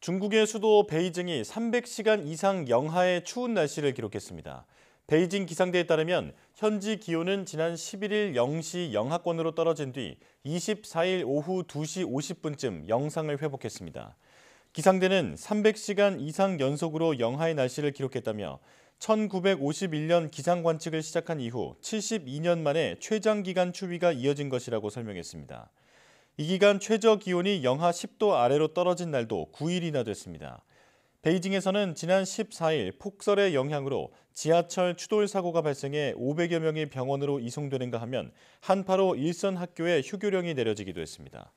중국의 수도 베이징이 300시간 이상 영하의 추운 날씨를 기록했습니다. 베이징 기상대에 따르면 현지 기온은 지난 11일 0시 영하권으로 떨어진 뒤 24일 오후 2시 50분쯤 영상을 회복했습니다. 기상대는 300시간 이상 연속으로 영하의 날씨를 기록했다며 1951년 기상 관측을 시작한 이후 72년 만에 최장기간 추위가 이어진 것이라고 설명했습니다. 이 기간 최저 기온이 영하 10도 아래로 떨어진 날도 9일이나 됐습니다. 베이징에서는 지난 14일 폭설의 영향으로 지하철 추돌 사고가 발생해 500여 명이 병원으로 이송되는가 하면 한파로 일선 학교에 휴교령이 내려지기도 했습니다.